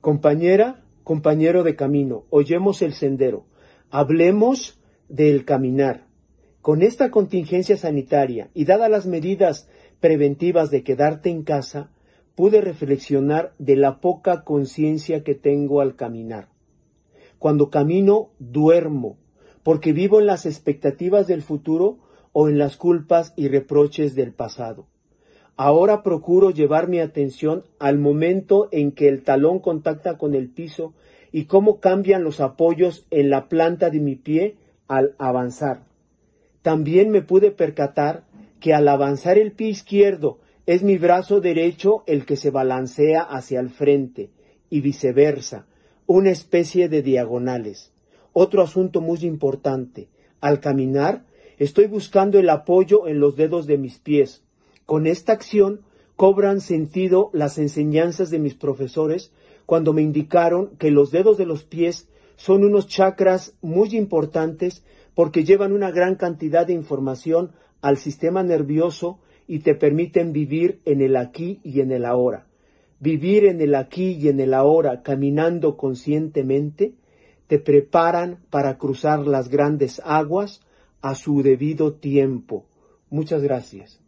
Compañera, compañero de camino, oyemos el sendero, hablemos del caminar. Con esta contingencia sanitaria y dadas las medidas preventivas de quedarte en casa, pude reflexionar de la poca conciencia que tengo al caminar. Cuando camino, duermo, porque vivo en las expectativas del futuro o en las culpas y reproches del pasado. Ahora procuro llevar mi atención al momento en que el talón contacta con el piso y cómo cambian los apoyos en la planta de mi pie al avanzar. También me pude percatar que al avanzar el pie izquierdo es mi brazo derecho el que se balancea hacia el frente y viceversa, una especie de diagonales. Otro asunto muy importante, al caminar estoy buscando el apoyo en los dedos de mis pies, con esta acción cobran sentido las enseñanzas de mis profesores cuando me indicaron que los dedos de los pies son unos chakras muy importantes porque llevan una gran cantidad de información al sistema nervioso y te permiten vivir en el aquí y en el ahora. Vivir en el aquí y en el ahora caminando conscientemente te preparan para cruzar las grandes aguas a su debido tiempo. Muchas gracias.